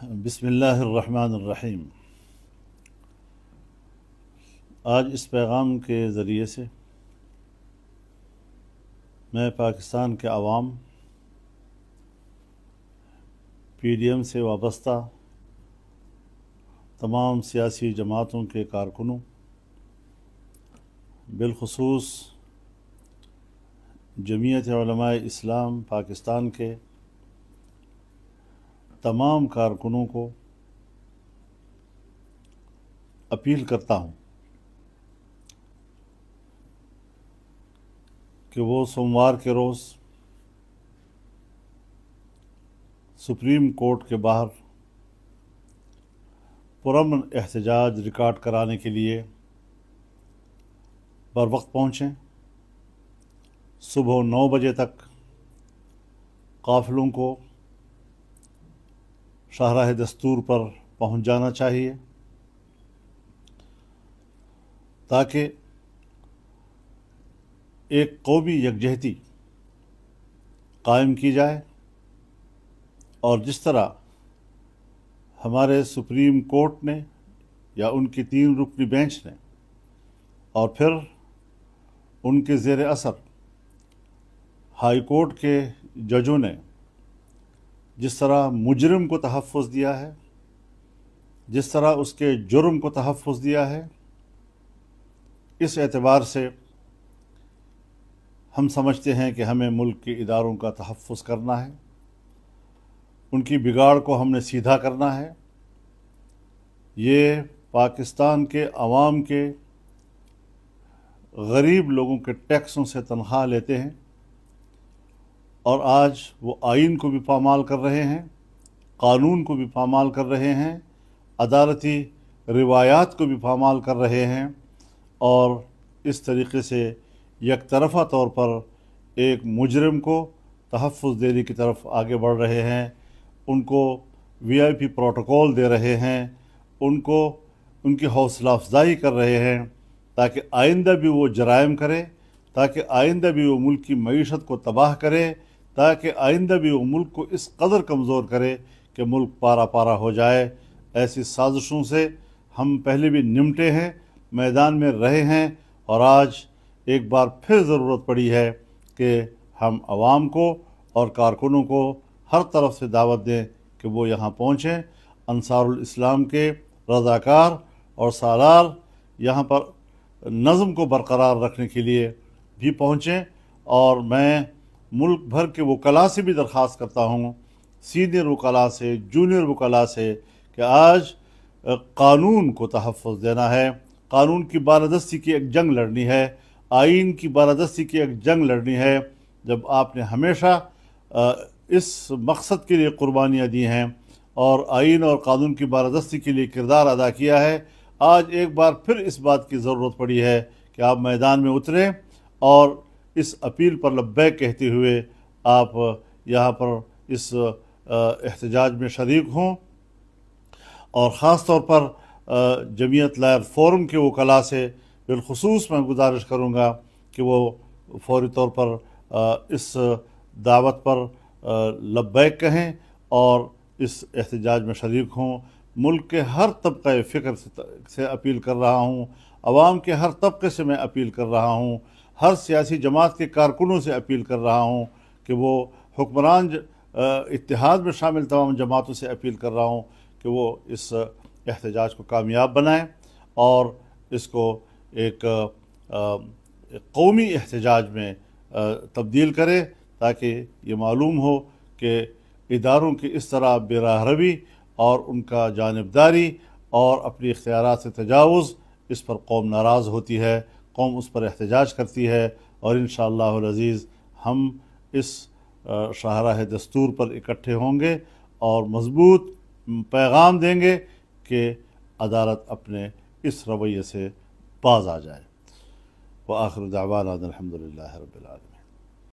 बसमीम आज इस पैगाम के ज़रिए से मैं पाकिस्तान के आवाम पी डी एम से वाबस्ता तमाम सियासी जमातों के कारकुनों बिलखसूस जमीयत इस्लाम पाकिस्तान के तमाम कारकुनों को अपील करता हूँ कि वो सोमवार के रोज़ सुप्रीम कोर्ट के बाहर पुरमन एहतजाज रिकॉर्ड कराने के लिए बर वक्त पहुँचें सुबह नौ बजे तक काफ़िलों को शाहराह दस्तूर पर पहुंच जाना चाहिए ताकि एक कौमी यकजहती कायम की जाए और जिस तरह हमारे सुप्रीम कोर्ट ने या उनकी तीन रुकनी बेंच ने और फिर उनके ज़ेर असर हाई कोर्ट के जजों ने जिस तरह मुजरम को तहफ़ दिया है जिस तरह उसके जुर्म को तहफ़ दिया है इस एतबार से हम समझते हैं कि हमें मुल्क के इदारों का तहफ़ करना है उनकी बिगाड़ को हमने सीधा करना है ये पाकिस्तान के आवाम के गरीब लोगों के टैक्सों से तनख्वाह लेते हैं और आज वो आइन को भी पामाल कर रहे हैं कानून को भी पामाल कर रहे हैं अदालती रिवायात को भी पामाल कर रहे हैं और इस तरीके से एक तरफ़ा तौर पर एक मुजरम को तहफ़ देने की तरफ आगे बढ़ रहे हैं उनको वीआईपी प्रोटोकॉल दे रहे हैं उनको उनकी हौसला अफजाई कर रहे हैं ताकि आइंदा भी वो जराइम करें ताकि आइंदा भी वो मुल्क की मीशत को तबाह करे ताकि आइंदा भी वो मुल्क को इस कदर कमज़ोर करे कि मुल्क पारा पारा हो जाए ऐसी साजिशों से हम पहले भी निमटे हैं मैदान में रहे हैं और आज एक बार फिर ज़रूरत पड़ी है कि हम आवाम को और कारकुनों को हर तरफ से दावत दें कि वो यहाँ पहुँचें अनसारुल इस्लाम के रजाकार और सालार यहाँ पर नज़म को बरकरार रखने के लिए भी पहुँचें और मैं मुल्क भर के वकला से भी दरख्वास्त करता हूँ सीनियर वकला से जूनियर वकला से कि आज कानून को तहफ़ देना है कानून की बालादस्ती की एक जंग लड़नी है आइन की बालादस्ती की एक जंग लड़नी है जब आपने हमेशा इस मकसद के लिए कुर्बानियाँ दी हैं और आइन और कानून की बालादस्ती के लिए किरदार अदा किया है आज एक बार फिर इस बात की ज़रूरत पड़ी है कि आप मैदान में उतरें और इस अपील पर लब्बैक कहते हुए आप यहाँ पर इस एहतजाज में शरीक हों और ख़ास तौर पर जमीयत लायर फोरम के वकला से बिलखसूस मैं गुजारिश करूँगा कि वो फौरी तौर पर इस दावत पर लब्बैक कहें और इस एहतजाज में शरीक हों मुल्क के हर तबके फ़िक्र से अपील कर रहा हूँ आवाम के हर तबके से मैं अपील कर रहा हूँ हर सियासी जमात के कारकुनों से अपील कर रहा हूँ कि वो हुक्मरान इतिहाद में शामिल तमाम जमातों से अपील कर रहा हूँ कि वो इस एहतजाज को कामयाब बनाएँ और इसको एक कौमी एहतजाज में तब्दील करें ताकि ये मालूम हो कि इदारों की इस तरह बेराहरवी रवी और उनका जानबदारी और अपनी इख्तियार से तजावज़ इस पर कौम नाराज़ होती है कौम उस पर एहतजाज करती है और इन शज़ीज़ हम इस शाहराह दस्तूर पर इकट्ठे होंगे और मज़बूत पैगाम देंगे कि अदालत अपने इस रवैये से बाज आ जाए व आखिर दावान अलहमदिल्ला रबालम